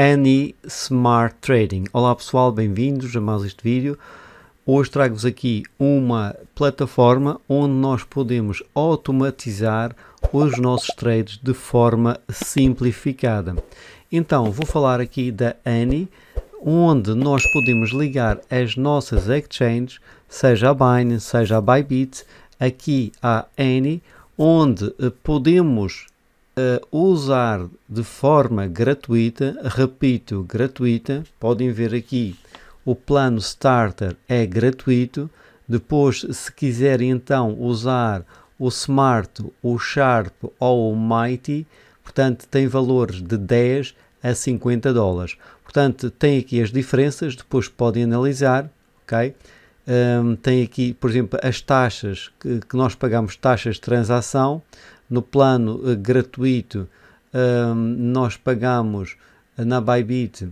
Any Smart Trading. Olá pessoal, bem-vindos a mais este vídeo. Hoje trago-vos aqui uma plataforma onde nós podemos automatizar os nossos trades de forma simplificada. Então, vou falar aqui da Any, onde nós podemos ligar as nossas exchanges, seja a Binance, seja a Bybit, aqui à Any, onde eh, podemos eh, usar de forma gratuita, repito, gratuita, podem ver aqui, o plano Starter é gratuito, depois se quiserem então usar o Smart, o Sharp ou o Mighty, portanto tem valores de 10 a 50 dólares. Portanto, tem aqui as diferenças, depois podem analisar, ok? Um, ehm, tem aqui, por exemplo, as taxas que, que nós pagamos, taxas de transação, no plano uh, gratuito, uh, nós pagamos na Bybit,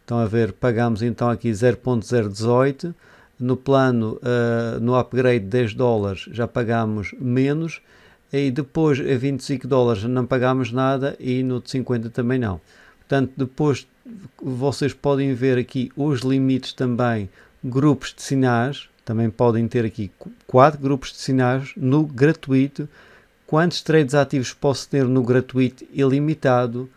estão a ver, pagamos então aqui 0.018, no plano, ah, no upgrade 10 dólares já pagamos menos, e depois a 25 dólares não pagamos nada e no de 50 também não. Portanto, depois vocês podem ver aqui os limites também, grupos de sinais, também podem ter aqui quatro grupos de sinais no gratuito quantos trades ativos posso ter no gratuito ilimitado,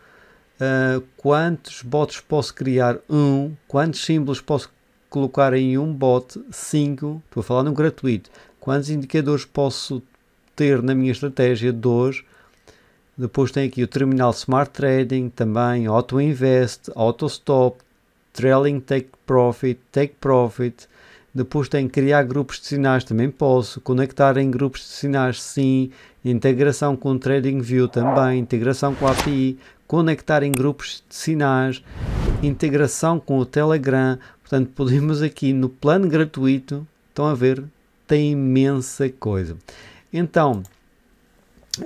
uh, quantos bots posso criar, um, quantos símbolos posso colocar em um bot, cinco, estou a falar no gratuito, quantos indicadores posso ter na minha estratégia, dois, depois tem aqui o terminal Smart Trading, também Auto Invest, Auto Stop, Trailing Take Profit, Take Profit, depois tem criar grupos de sinais, também posso, conectar em grupos de sinais, sim, integração com o TradingView também, integração com a API, conectar em grupos de sinais, integração com o Telegram. Portanto, podemos aqui no plano gratuito, estão a ver, tem imensa coisa. Então,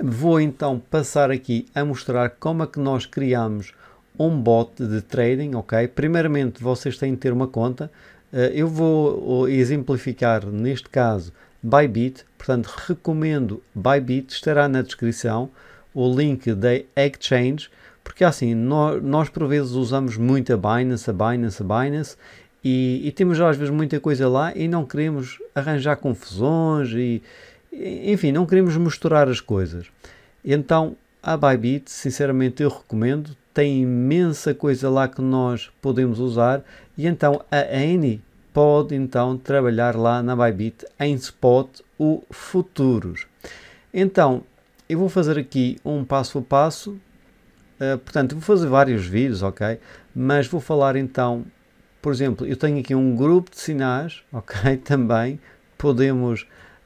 vou então passar aqui a mostrar como é que nós criamos um bot de trading, ok? Primeiramente, vocês têm de ter uma conta. Eh, eu vou eh, exemplificar, neste caso, Bybit, portanto recomendo Bybit, estará na descrição o link da Exchange, porque assim, nós, nós por vezes usamos muito a Binance, a Binance, a Binance, e, e temos às vezes muita coisa lá e não queremos arranjar confusões e, enfim, não queremos misturar as coisas. Então, a Bybit, sinceramente, eu recomendo. Tem imensa coisa lá que nós podemos usar. E então, a Annie pode então trabalhar lá na Bybit em spot o futuros. Então, eu vou fazer aqui um passo a passo, uh, portanto, vou fazer vários vídeos, ok? Mas vou falar então, por exemplo, eu tenho aqui um grupo de sinais, ok? Também podemos,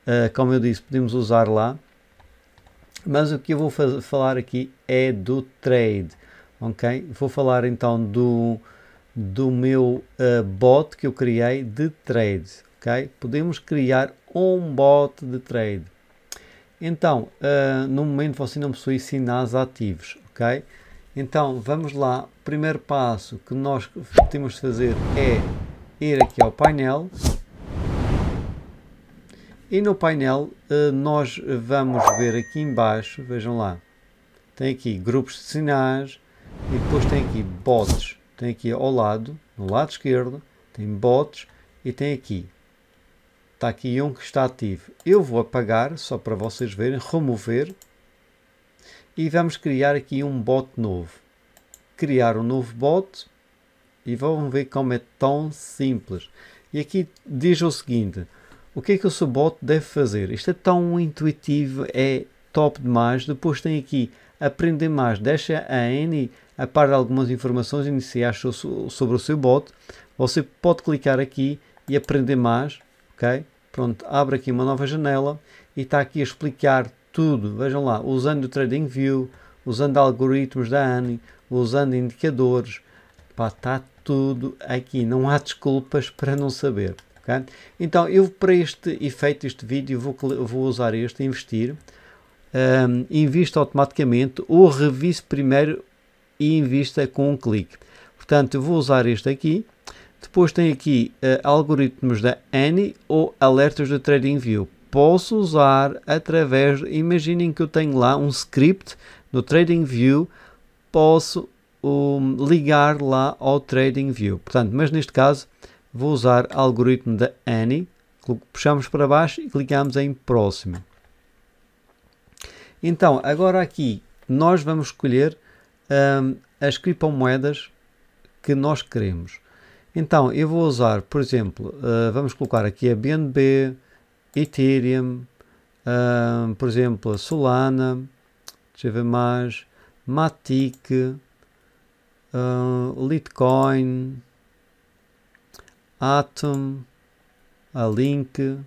uh, como eu disse, podemos usar lá. Mas o que eu vou falar aqui é do trade, ok? Vou falar então do do meu uh, bot que eu criei de trade, ok? Podemos criar um bot de trade. Então, uh, no momento você não possui sinais ativos, ok? Então, vamos lá. O primeiro passo que nós temos de fazer é ir aqui ao painel. E no painel uh, nós vamos ver aqui embaixo, vejam lá. Tem aqui grupos de sinais e depois tem aqui bots tem aqui ao lado, no lado esquerdo, tem bots e tem aqui. Está aqui um que está ativo. Eu vou apagar, só para vocês verem, remover. E vamos criar aqui um bot novo. Criar um novo bot. E vão ver como é tão simples. E aqui diz o seguinte. O que é que o seu bot deve fazer? Isto é tão intuitivo, é top demais. Depois tem aqui aprender mais. Deixa a Annie a par de algumas informações iniciais sobre o seu bot, você pode clicar aqui e aprender mais, ok? Pronto, abre aqui uma nova janela e está aqui a explicar tudo, vejam lá, usando o TradingView, usando algoritmos da ANI, usando indicadores, pá, está tudo aqui, não há desculpas para não saber. ok? Então, eu para este efeito, este vídeo, vou, vou usar este, investir, um, invisto automaticamente ou revise primeiro e invista com um clique. Portanto, vou usar este aqui. Depois tem aqui uh, algoritmos da Annie ou alertas do TradingView. Posso usar através, imaginem que eu tenho lá um script no TradingView, posso um, ligar lá ao TradingView. Portanto, mas neste caso vou usar algoritmo da Annie, puxamos para baixo e clicamos em próximo. Então, agora aqui nós vamos escolher um, as criptomoedas que nós queremos. Então, eu vou usar, por exemplo, uh, vamos colocar aqui a BNB, Ethereum, por exemplo, a Solana, deixa eu ver mais, Matic, uh, Litecoin, Atom, a Link, uh,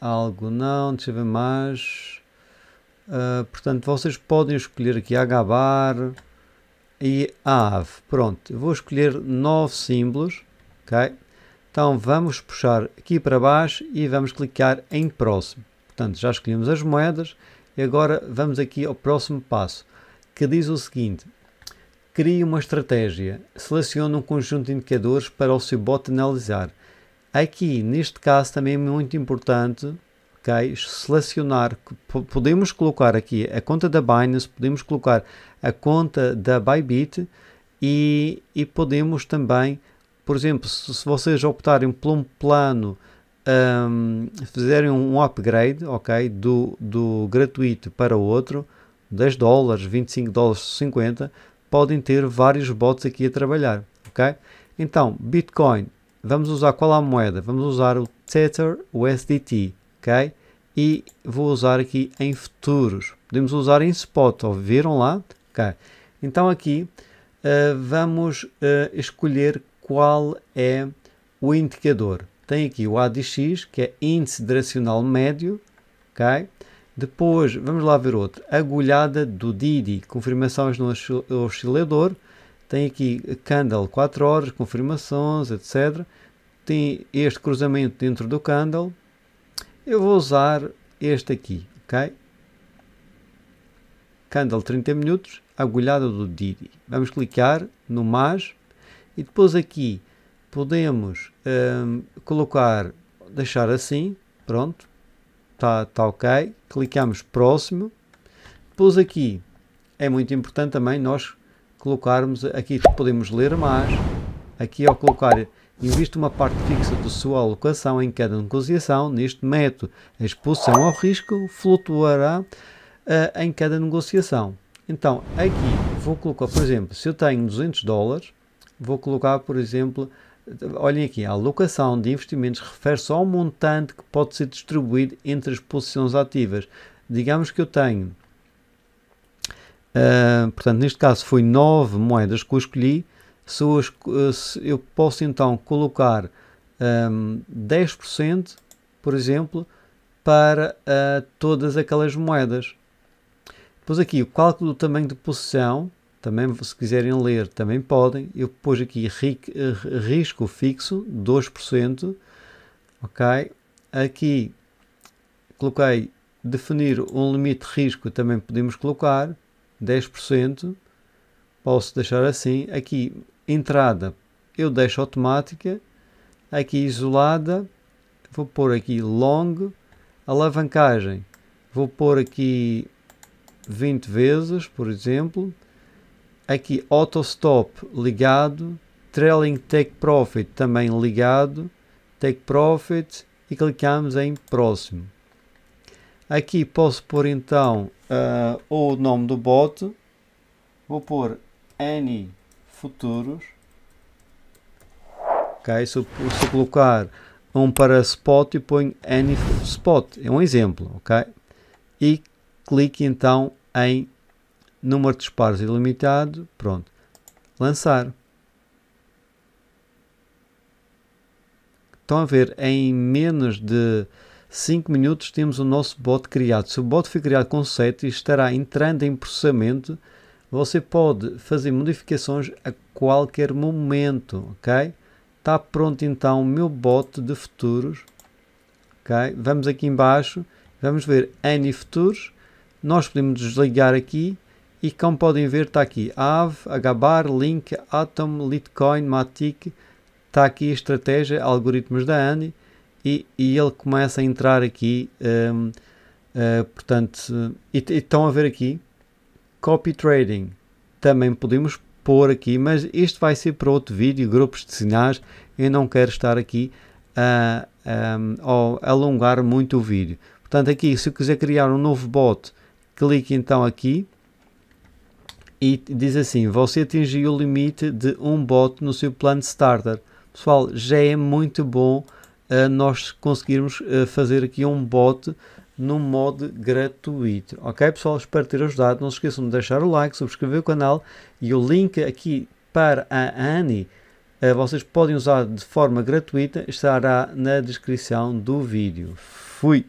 algo não, deixa eu ver mais, Uh, portanto, vocês podem escolher aqui Agabar e a ave. Pronto, eu vou escolher nove símbolos, ok? Então vamos puxar aqui para baixo e vamos clicar em próximo. Portanto, já escolhemos as moedas e agora vamos aqui ao próximo passo, que diz o seguinte. Crie uma estratégia. Selecione um conjunto de indicadores para o seu bot analisar. Aqui, neste caso, também é muito importante okay, selecionar, podemos colocar aqui a conta da Binance, podemos colocar a conta da Bybit e, e podemos também, por exemplo, se, se vocês optarem por um plano, hum, um, fizerem um upgrade ok, do, do gratuito para o outro, 10 dólares, 25 dólares, 50, podem ter vários bots aqui a trabalhar. ok? Então, Bitcoin, vamos usar qual a moeda? Vamos usar o Tether USDT ok? E vou usar aqui em futuros. Podemos usar em spot, ó, viram lá? Ok. Então aqui uh, vamos uh, escolher qual é o indicador. Tem aqui o ADX, que é Índice Direcional Médio, ok? Depois, vamos lá ver outro, agulhada do Didi, confirmações no oscilador, tem aqui candle 4 horas, confirmações, etc. Tem este cruzamento dentro do candle, eu vou usar este aqui, ok? Candle 30 minutos, agulhada do Didi. Vamos clicar no mais e depois aqui podemos um, colocar, deixar assim, pronto, está tá ok. Clicamos próximo. Depois aqui é muito importante também nós colocarmos, aqui podemos ler mais, aqui ao colocar invista uma parte fixa de sua alocação em cada negociação. Neste método, a exposição ao risco flutuará uh, em cada negociação. Então, aqui vou colocar, por exemplo, se eu tenho 200 dólares, vou colocar, por exemplo, olhem aqui, a alocação de investimentos refere-se ao montante que pode ser distribuído entre as posições ativas. Digamos que eu tenho, uh, portanto, neste caso foi 9 moedas que eu escolhi, se eh, se eu posso então colocar um, 10%, por exemplo, para uh, todas aquelas moedas. Depois aqui o cálculo do tamanho de posição, também se quiserem ler, também podem. Eu pus aqui eh, risco fixo, 2%, ok? Aqui coloquei definir um limite de risco, também podemos colocar, 10%. Posso deixar assim. Aqui entrada eu deixo automática, aqui isolada, vou pôr aqui long, alavancagem, vou pôr aqui 20 vezes, por exemplo, aqui auto stop ligado, trailing take profit também ligado, take profit e clicamos em próximo. Aqui posso pôr então uh, o nome do bot, vou pôr any futuros. Ok, se eu, se eu colocar um para spot e ponho any spot, é um exemplo, ok? E clique então em número de disparos ilimitado, pronto, lançar. Estão a ver, em menos de 5 minutos temos o nosso bot criado. Se o bot foi criado com 7, estará entrando em processamento você pode fazer modificações a qualquer momento, ok? Está pronto então o meu bot de futuros, ok? Vamos aqui embaixo, vamos ver Any Futuros, nós podemos desligar aqui e como podem ver está aqui AV, Hbar, Link, Atom, Litecoin, Matic, está aqui estratégia, algoritmos da ANI e, e ele começa a entrar aqui, um, uh, eh, portanto, e, e estão a ver aqui, Copy Trading. Também podemos pôr aqui, mas este vai ser para outro vídeo, grupos de sinais. Eu não quero estar aqui a, a, a alongar muito o vídeo. Portanto, aqui, se eu quiser criar um novo bot, clique então aqui e diz assim: Você atingiu o limite de um bot no seu plano starter. Pessoal, já é muito bom uh, nós conseguirmos uh, fazer aqui um bot no modo gratuito. Ok, pessoal? Espero ter ajudado. Não se esqueçam de deixar o like, subscrever o canal e o link aqui para a Annie eh, vocês podem usar de forma gratuita, estará na descrição do vídeo. Fui!